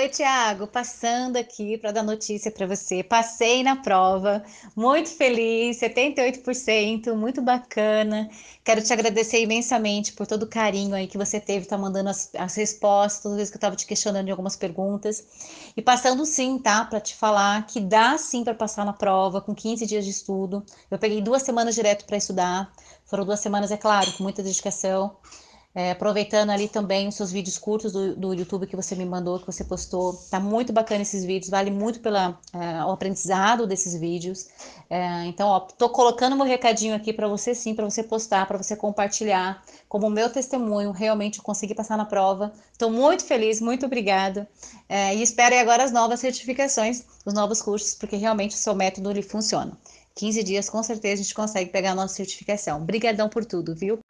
Oi, Tiago, passando aqui para dar notícia para você. Passei na prova, muito feliz, 78%, muito bacana. Quero te agradecer imensamente por todo o carinho aí que você teve, tá mandando as, as respostas, toda vez que eu estava te questionando de algumas perguntas. E passando sim, tá? Para te falar que dá sim para passar na prova com 15 dias de estudo. Eu peguei duas semanas direto para estudar, foram duas semanas, é claro, com muita dedicação. É, aproveitando ali também os seus vídeos curtos do, do YouTube que você me mandou, que você postou. Tá muito bacana esses vídeos, vale muito pela, é, o aprendizado desses vídeos. É, então, ó, tô colocando meu recadinho aqui para você sim, para você postar, para você compartilhar. Como meu testemunho, realmente eu consegui passar na prova. Estou muito feliz, muito obrigada. É, e espero agora as novas certificações, os novos cursos, porque realmente o seu método ele funciona. 15 dias, com certeza, a gente consegue pegar a nossa certificação. Obrigadão por tudo, viu?